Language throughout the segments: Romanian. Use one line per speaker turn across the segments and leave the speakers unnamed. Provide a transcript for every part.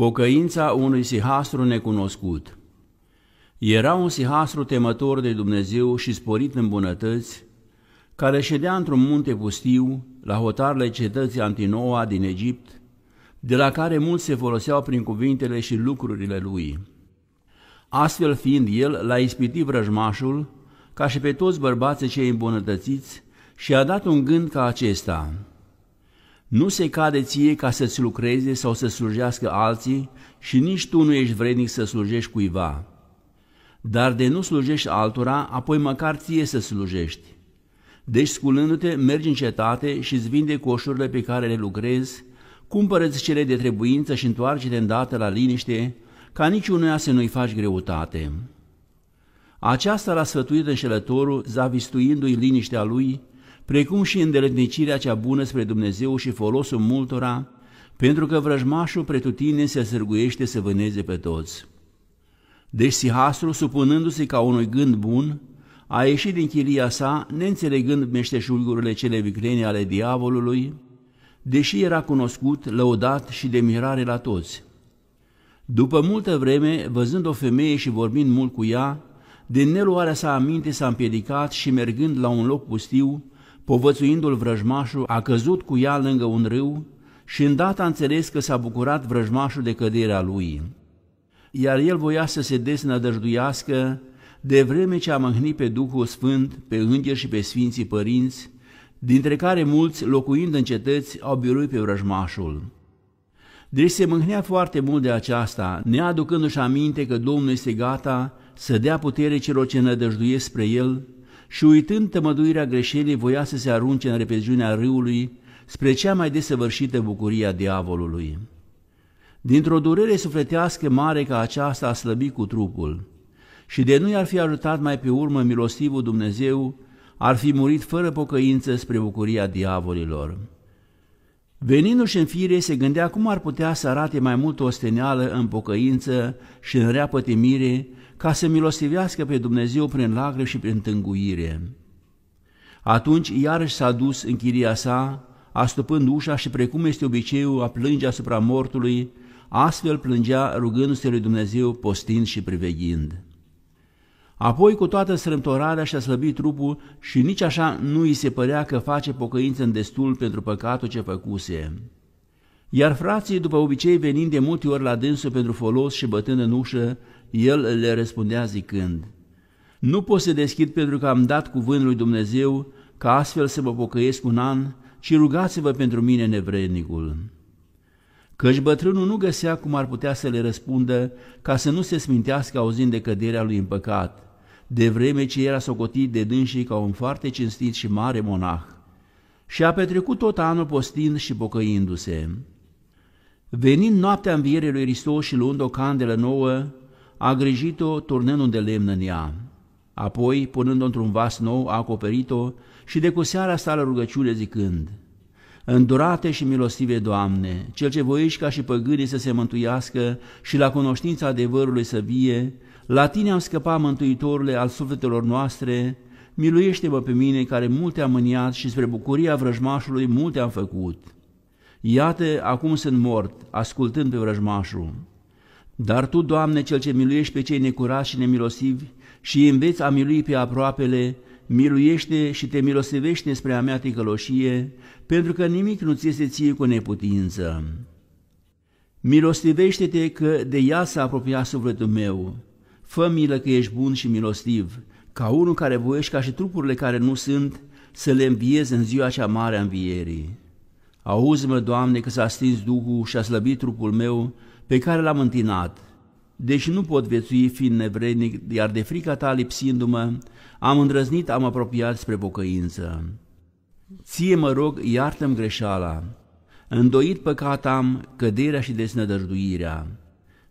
Pocăința unui sihastru necunoscut Era un sihastru temător de Dumnezeu și sporit în bunătăți, care ședea într-un munte pustiu la hotarele cetății Antinoa din Egipt, de la care mulți se foloseau prin cuvintele și lucrurile lui. Astfel fiind el, l-a ispitit vrăjmașul, ca și pe toți bărbații cei îmbunătățiți, și a dat un gând ca acesta – nu se cade ție ca să-ți lucreze sau să slujească alții și nici tu nu ești vrednic să slujești cuiva. Dar de nu slujești altora, apoi măcar ție să slujești. Deci, sculându-te, mergi în cetate și îți vinde coșurile pe care le lucrezi, cumpără-ți cele de trebuință și întoarce-te îndată la liniște, ca niciunuia să nu-i faci greutate. Aceasta l-a sfătuit înșelătorul, zavistuindu-i liniștea lui precum și îndeletnicirea cea bună spre Dumnezeu și folosul multora, pentru că vrăjmașul pretutine se sârguiește să vâneze pe toți. Deci Sihastru, supunându-se ca unui gând bun, a ieșit din chilia sa, neînțelegând meșteșugurile cele viclene ale diavolului, deși era cunoscut, lăudat și de mirare la toți. După multă vreme, văzând o femeie și vorbind mult cu ea, din neluarea sa aminte s-a împiedicat și mergând la un loc pustiu, Povățuindu-l vrăjmașul, a căzut cu ea lângă un râu și îndată a înțeles că s-a bucurat vrăjmașul de căderea lui. Iar el voia să se desnădăjduiască, de vreme ce a mâhnit pe Duhul Sfânt, pe îngeri și pe sfinții părinți, dintre care mulți, locuind în cetăți, au biruit pe vrăjmașul. Deci se mâhnea foarte mult de aceasta, neaducându-și aminte că Domnul este gata să dea putere celor ce nădăjduiesc spre el și uitând tămăduirea greșelii voia să se arunce în repeziunea râului spre cea mai desăvârșită bucurie a diavolului. Dintr-o durere sufletească mare ca aceasta a slăbit cu trupul și de nu i-ar fi ajutat mai pe urmă milostivul Dumnezeu, ar fi murit fără pocăință spre bucuria diavolilor. Venindu-și în fire, se gândea cum ar putea să arate mai mult o steneală în pocăință și în rea pătimire, ca să milostivească pe Dumnezeu prin lacrimi și prin tânguire. Atunci iarăși s-a dus în chiria sa, astupând ușa și precum este obiceiul a plânge asupra mortului, astfel plângea rugându-se lui Dumnezeu, postind și priveghind. Apoi, cu toată strâmtorarea și-a slăbit trupul și nici așa nu îi se părea că face pocăință în destul pentru păcatul ce făcuse. Iar frații, după obicei venind de multe ori la dânsul pentru folos și bătând în ușă, el le răspundea zicând, Nu pot să deschid pentru că am dat cuvântul lui Dumnezeu ca astfel să mă pocăiesc un an, ci rugați-vă pentru mine nevrednicul. Căci bătrânul nu găsea cum ar putea să le răspundă ca să nu se smintească auzind de căderea lui în păcat – de vreme ce era socotit de dânsii ca un foarte cinstit și mare monah, și a petrecut tot anul postind și pocăindu-se. Venind noaptea învierii lui Hristos și luând o candelă nouă, a grijit-o turnând un de lemn în ea. Apoi, punând-o într-un vas nou, a acoperit-o și de cu seara sta la rugăciune zicând, Îndurate și milostive, Doamne, Cel ce voiești ca și păgânii să se mântuiască și la cunoștința adevărului să vie, la tine am scăpat, Mântuitorule, al sufletelor noastre, miluiește-mă pe mine care multe am mâniat și spre bucuria vrăjmașului multe am făcut. Iată, acum sunt mort, ascultând pe vrăjmașul. Dar Tu, Doamne, Cel ce miluiești pe cei necurați și nemilosivi și îi înveți a milui pe aproapele, miluiește și te milosevește spre a mea ticăloșie, pentru că nimic nu ți este ție cu neputință. Milostivește-te că de ea s-a apropiat sufletul meu, fă milă că ești bun și milostiv, ca unul care voiești ca și trupurile care nu sunt, să le înviezi în ziua cea mare a învierii. Auzi-mă, Doamne, că s-a stins Duhul și a slăbit trupul meu pe care l-am întinat, deci nu pot viețui fiind nevrednic, iar de frica ta lipsindu-mă, am îndrăznit, am apropiat spre bocăință. Ție mă rog, iartă-mi greșeala, îndoit păcat am, căderea și desnădăjduirea.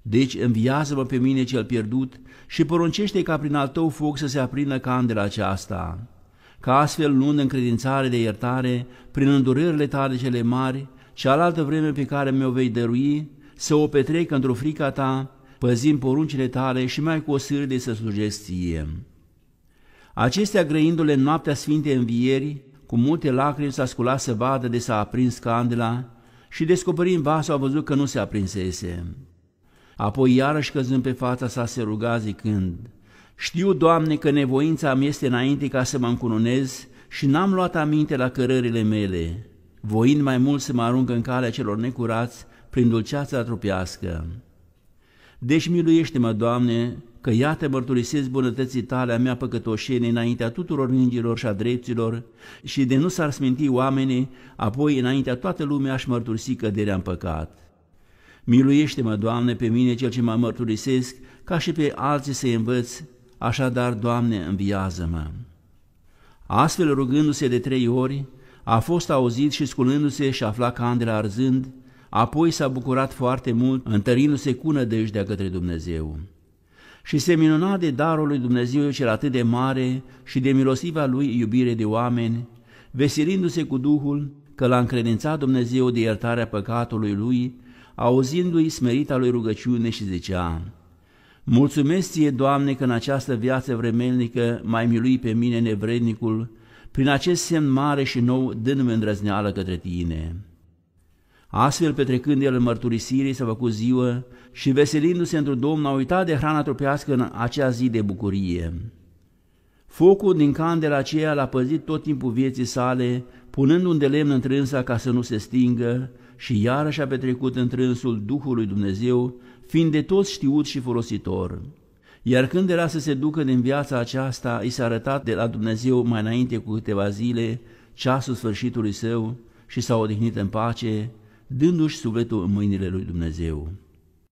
Deci înviază-mă pe mine cel pierdut și poruncește ca prin al tău foc să se aprindă candela aceasta, ca astfel luând încredințare de iertare, prin îndurările tale cele mari, cealaltă vreme pe care mi-o vei dărui, să o petrec într-o frica ta, păzind poruncile tale și mai cu o de să slujesc ție. Acestea grăindu-le în noaptea sfinte Învierii, cu multe lacrimi s-a sculat să vadă de s-a aprins candela și descoperind vasul a văzut că nu se aprinsese. Apoi iarăși căzând pe fața sa se ruga zicând, Știu, Doamne, că nevoința mi este înainte ca să mă încununez și n-am luat aminte la cărările mele, voind mai mult să mă arunc în calea celor necurați prin dulceața trupească. Deci miluiește-mă, Doamne, că iată mărturisesc bunătății tale a mea păcătoșene înaintea tuturor ningilor și a dreptilor și de nu s-ar sminti oamenii, apoi înaintea toată lumea aș mărturisi căderea în păcat. Miluiește-mă, Doamne, pe mine cel ce mă mărturisesc, ca și pe alții să-i învăț, așadar, Doamne, înviază-mă. Astfel, rugându-se de trei ori, a fost auzit și sculându-se și afla candela arzând, apoi s-a bucurat foarte mult, întărindu-se cu nădejdea către Dumnezeu. Și se minuna de darul lui Dumnezeu cel atât de mare și de milosiva lui iubire de oameni, veselindu-se cu Duhul că l-a încredințat Dumnezeu de iertarea păcatului lui auzindu-i smerita lui rugăciune și zicea, Mulțumesc ție, Doamne, că în această viață vremelnică mai milui pe mine nevrednicul, prin acest semn mare și nou dându-mi îndrăzneală către tine. Astfel, petrecând el în mărturisirii, s-a făcut ziua și veselindu-se într Domn, a uitat de hrana trupească în acea zi de bucurie. Focul din candela aceea l-a păzit tot timpul vieții sale, punând un de lemn întrânsa ca să nu se stingă, și iarăși a petrecut întrânsul Duhului Dumnezeu, fiind de toți știut și folositor. Iar când era să se ducă din viața aceasta, i s-a arătat de la Dumnezeu mai înainte cu câteva zile ceasul sfârșitului său și s-a odihnit în pace, dându-și sufletul în mâinile lui Dumnezeu.